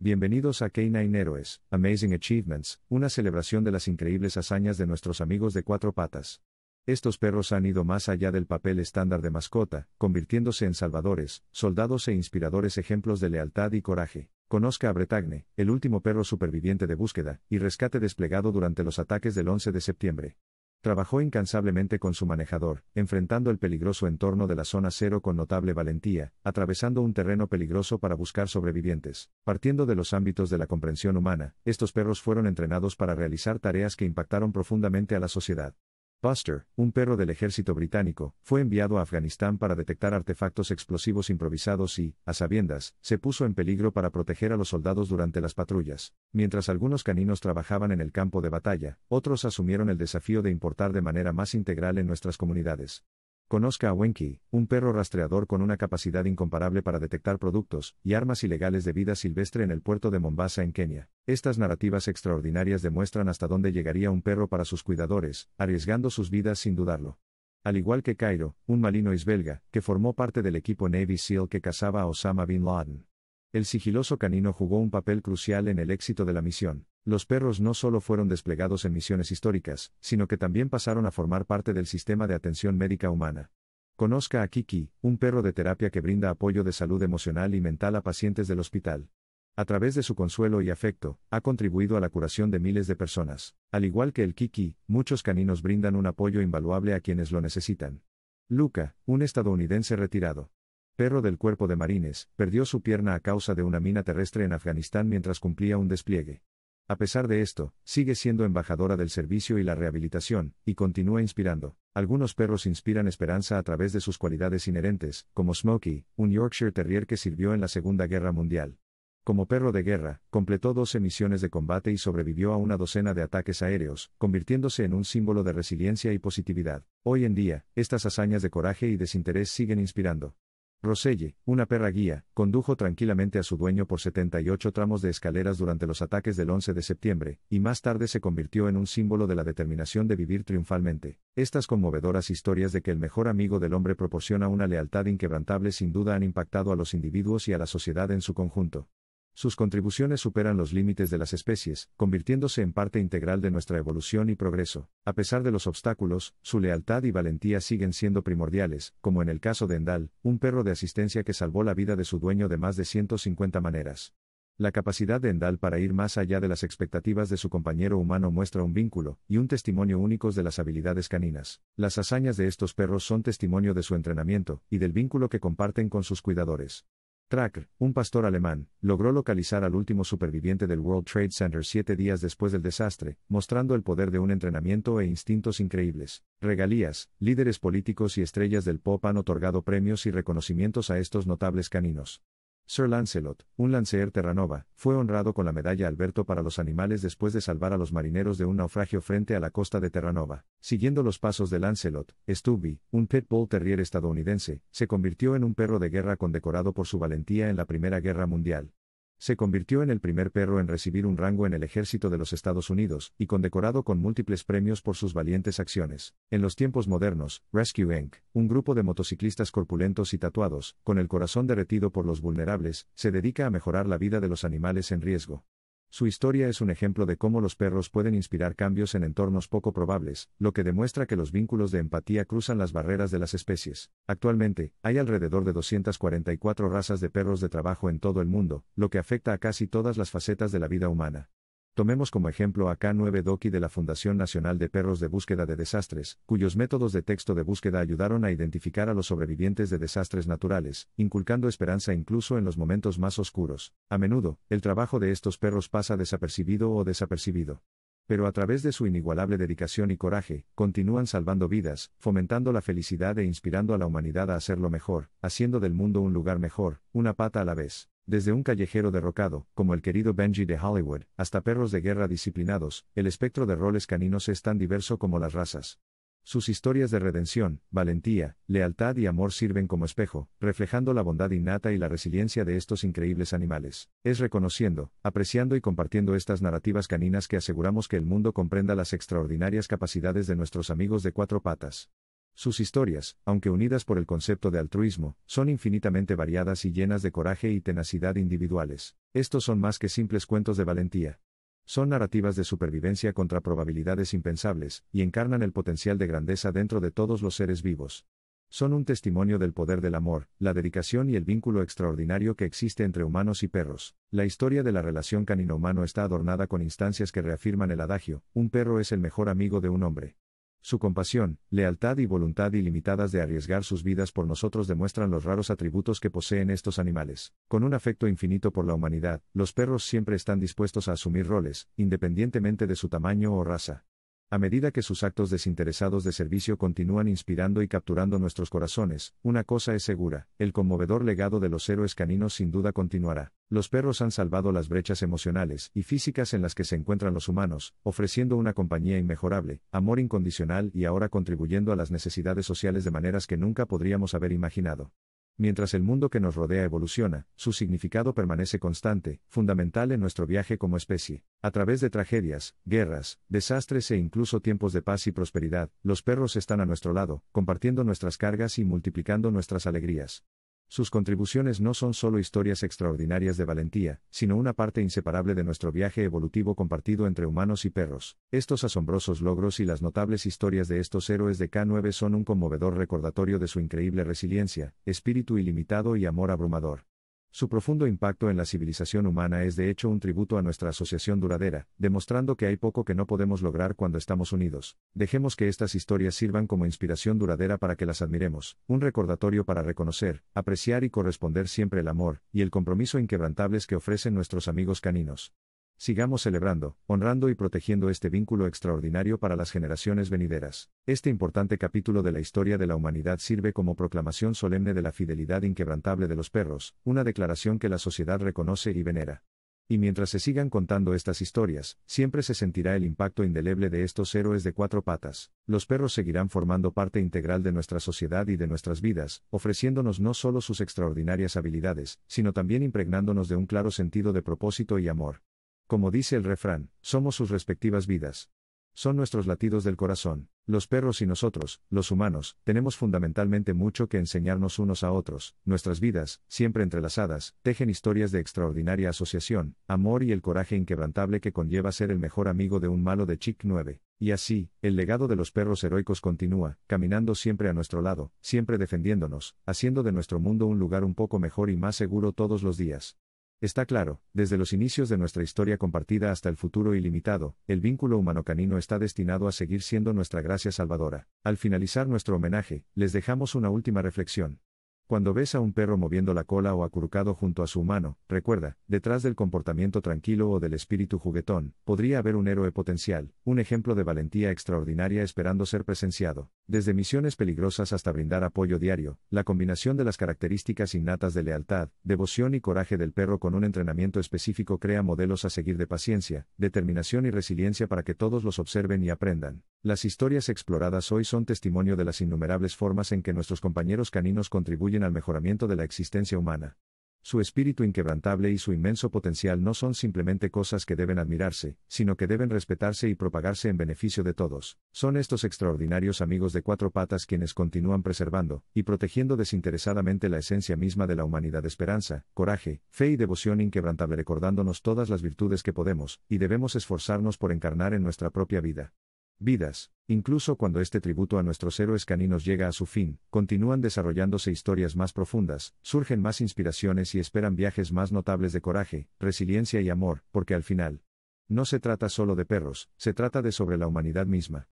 Bienvenidos a K9 Heroes, Amazing Achievements, una celebración de las increíbles hazañas de nuestros amigos de cuatro patas. Estos perros han ido más allá del papel estándar de mascota, convirtiéndose en salvadores, soldados e inspiradores ejemplos de lealtad y coraje. Conozca a Bretagne, el último perro superviviente de búsqueda y rescate desplegado durante los ataques del 11 de septiembre. Trabajó incansablemente con su manejador, enfrentando el peligroso entorno de la zona cero con notable valentía, atravesando un terreno peligroso para buscar sobrevivientes. Partiendo de los ámbitos de la comprensión humana, estos perros fueron entrenados para realizar tareas que impactaron profundamente a la sociedad. Buster, un perro del ejército británico, fue enviado a Afganistán para detectar artefactos explosivos improvisados y, a sabiendas, se puso en peligro para proteger a los soldados durante las patrullas. Mientras algunos caninos trabajaban en el campo de batalla, otros asumieron el desafío de importar de manera más integral en nuestras comunidades. Conozca a Wenki, un perro rastreador con una capacidad incomparable para detectar productos y armas ilegales de vida silvestre en el puerto de Mombasa en Kenia. Estas narrativas extraordinarias demuestran hasta dónde llegaría un perro para sus cuidadores, arriesgando sus vidas sin dudarlo. Al igual que Cairo, un malino isbelga, que formó parte del equipo Navy SEAL que cazaba a Osama bin Laden. El sigiloso canino jugó un papel crucial en el éxito de la misión. Los perros no solo fueron desplegados en misiones históricas, sino que también pasaron a formar parte del sistema de atención médica humana. Conozca a Kiki, un perro de terapia que brinda apoyo de salud emocional y mental a pacientes del hospital. A través de su consuelo y afecto, ha contribuido a la curación de miles de personas. Al igual que el Kiki, muchos caninos brindan un apoyo invaluable a quienes lo necesitan. Luca, un estadounidense retirado. Perro del cuerpo de marines, perdió su pierna a causa de una mina terrestre en Afganistán mientras cumplía un despliegue. A pesar de esto, sigue siendo embajadora del servicio y la rehabilitación, y continúa inspirando. Algunos perros inspiran esperanza a través de sus cualidades inherentes, como Smokey, un Yorkshire Terrier que sirvió en la Segunda Guerra Mundial. Como perro de guerra, completó 12 misiones de combate y sobrevivió a una docena de ataques aéreos, convirtiéndose en un símbolo de resiliencia y positividad. Hoy en día, estas hazañas de coraje y desinterés siguen inspirando. Roselle, una perra guía, condujo tranquilamente a su dueño por 78 tramos de escaleras durante los ataques del 11 de septiembre, y más tarde se convirtió en un símbolo de la determinación de vivir triunfalmente. Estas conmovedoras historias de que el mejor amigo del hombre proporciona una lealtad inquebrantable sin duda han impactado a los individuos y a la sociedad en su conjunto. Sus contribuciones superan los límites de las especies, convirtiéndose en parte integral de nuestra evolución y progreso. A pesar de los obstáculos, su lealtad y valentía siguen siendo primordiales, como en el caso de Endal, un perro de asistencia que salvó la vida de su dueño de más de 150 maneras. La capacidad de Endal para ir más allá de las expectativas de su compañero humano muestra un vínculo y un testimonio únicos de las habilidades caninas. Las hazañas de estos perros son testimonio de su entrenamiento y del vínculo que comparten con sus cuidadores. Tracker, un pastor alemán, logró localizar al último superviviente del World Trade Center siete días después del desastre, mostrando el poder de un entrenamiento e instintos increíbles. Regalías, líderes políticos y estrellas del pop han otorgado premios y reconocimientos a estos notables caninos. Sir Lancelot, un Lanceer Terranova, fue honrado con la medalla Alberto para los animales después de salvar a los marineros de un naufragio frente a la costa de Terranova. Siguiendo los pasos de Lancelot, Stubby, un pitbull terrier estadounidense, se convirtió en un perro de guerra condecorado por su valentía en la Primera Guerra Mundial. Se convirtió en el primer perro en recibir un rango en el ejército de los Estados Unidos y condecorado con múltiples premios por sus valientes acciones. En los tiempos modernos, Rescue Inc., un grupo de motociclistas corpulentos y tatuados, con el corazón derretido por los vulnerables, se dedica a mejorar la vida de los animales en riesgo. Su historia es un ejemplo de cómo los perros pueden inspirar cambios en entornos poco probables, lo que demuestra que los vínculos de empatía cruzan las barreras de las especies. Actualmente, hay alrededor de 244 razas de perros de trabajo en todo el mundo, lo que afecta a casi todas las facetas de la vida humana. Tomemos como ejemplo a K9 Doki de la Fundación Nacional de Perros de Búsqueda de Desastres, cuyos métodos de texto de búsqueda ayudaron a identificar a los sobrevivientes de desastres naturales, inculcando esperanza incluso en los momentos más oscuros. A menudo, el trabajo de estos perros pasa desapercibido o desapercibido. Pero a través de su inigualable dedicación y coraje, continúan salvando vidas, fomentando la felicidad e inspirando a la humanidad a hacerlo mejor, haciendo del mundo un lugar mejor, una pata a la vez. Desde un callejero derrocado, como el querido Benji de Hollywood, hasta perros de guerra disciplinados, el espectro de roles caninos es tan diverso como las razas. Sus historias de redención, valentía, lealtad y amor sirven como espejo, reflejando la bondad innata y la resiliencia de estos increíbles animales. Es reconociendo, apreciando y compartiendo estas narrativas caninas que aseguramos que el mundo comprenda las extraordinarias capacidades de nuestros amigos de cuatro patas. Sus historias, aunque unidas por el concepto de altruismo, son infinitamente variadas y llenas de coraje y tenacidad individuales. Estos son más que simples cuentos de valentía. Son narrativas de supervivencia contra probabilidades impensables, y encarnan el potencial de grandeza dentro de todos los seres vivos. Son un testimonio del poder del amor, la dedicación y el vínculo extraordinario que existe entre humanos y perros. La historia de la relación canino-humano está adornada con instancias que reafirman el adagio, un perro es el mejor amigo de un hombre. Su compasión, lealtad y voluntad ilimitadas de arriesgar sus vidas por nosotros demuestran los raros atributos que poseen estos animales. Con un afecto infinito por la humanidad, los perros siempre están dispuestos a asumir roles, independientemente de su tamaño o raza. A medida que sus actos desinteresados de servicio continúan inspirando y capturando nuestros corazones, una cosa es segura, el conmovedor legado de los héroes caninos sin duda continuará. Los perros han salvado las brechas emocionales y físicas en las que se encuentran los humanos, ofreciendo una compañía inmejorable, amor incondicional y ahora contribuyendo a las necesidades sociales de maneras que nunca podríamos haber imaginado. Mientras el mundo que nos rodea evoluciona, su significado permanece constante, fundamental en nuestro viaje como especie. A través de tragedias, guerras, desastres e incluso tiempos de paz y prosperidad, los perros están a nuestro lado, compartiendo nuestras cargas y multiplicando nuestras alegrías. Sus contribuciones no son solo historias extraordinarias de valentía, sino una parte inseparable de nuestro viaje evolutivo compartido entre humanos y perros. Estos asombrosos logros y las notables historias de estos héroes de K9 son un conmovedor recordatorio de su increíble resiliencia, espíritu ilimitado y amor abrumador. Su profundo impacto en la civilización humana es de hecho un tributo a nuestra asociación duradera, demostrando que hay poco que no podemos lograr cuando estamos unidos. Dejemos que estas historias sirvan como inspiración duradera para que las admiremos, un recordatorio para reconocer, apreciar y corresponder siempre el amor y el compromiso inquebrantables que ofrecen nuestros amigos caninos. Sigamos celebrando, honrando y protegiendo este vínculo extraordinario para las generaciones venideras. Este importante capítulo de la historia de la humanidad sirve como proclamación solemne de la fidelidad inquebrantable de los perros, una declaración que la sociedad reconoce y venera. Y mientras se sigan contando estas historias, siempre se sentirá el impacto indeleble de estos héroes de cuatro patas. Los perros seguirán formando parte integral de nuestra sociedad y de nuestras vidas, ofreciéndonos no solo sus extraordinarias habilidades, sino también impregnándonos de un claro sentido de propósito y amor. Como dice el refrán, somos sus respectivas vidas. Son nuestros latidos del corazón. Los perros y nosotros, los humanos, tenemos fundamentalmente mucho que enseñarnos unos a otros. Nuestras vidas, siempre entrelazadas, tejen historias de extraordinaria asociación, amor y el coraje inquebrantable que conlleva ser el mejor amigo de un malo de Chick 9. Y así, el legado de los perros heroicos continúa, caminando siempre a nuestro lado, siempre defendiéndonos, haciendo de nuestro mundo un lugar un poco mejor y más seguro todos los días. Está claro, desde los inicios de nuestra historia compartida hasta el futuro ilimitado, el vínculo humano-canino está destinado a seguir siendo nuestra gracia salvadora. Al finalizar nuestro homenaje, les dejamos una última reflexión. Cuando ves a un perro moviendo la cola o acurrucado junto a su humano, recuerda, detrás del comportamiento tranquilo o del espíritu juguetón, podría haber un héroe potencial, un ejemplo de valentía extraordinaria esperando ser presenciado. Desde misiones peligrosas hasta brindar apoyo diario, la combinación de las características innatas de lealtad, devoción y coraje del perro con un entrenamiento específico crea modelos a seguir de paciencia, determinación y resiliencia para que todos los observen y aprendan. Las historias exploradas hoy son testimonio de las innumerables formas en que nuestros compañeros caninos contribuyen al mejoramiento de la existencia humana. Su espíritu inquebrantable y su inmenso potencial no son simplemente cosas que deben admirarse, sino que deben respetarse y propagarse en beneficio de todos. Son estos extraordinarios amigos de cuatro patas quienes continúan preservando y protegiendo desinteresadamente la esencia misma de la humanidad esperanza, coraje, fe y devoción inquebrantable recordándonos todas las virtudes que podemos y debemos esforzarnos por encarnar en nuestra propia vida vidas, incluso cuando este tributo a nuestros héroes caninos llega a su fin, continúan desarrollándose historias más profundas, surgen más inspiraciones y esperan viajes más notables de coraje, resiliencia y amor, porque al final, no se trata solo de perros, se trata de sobre la humanidad misma.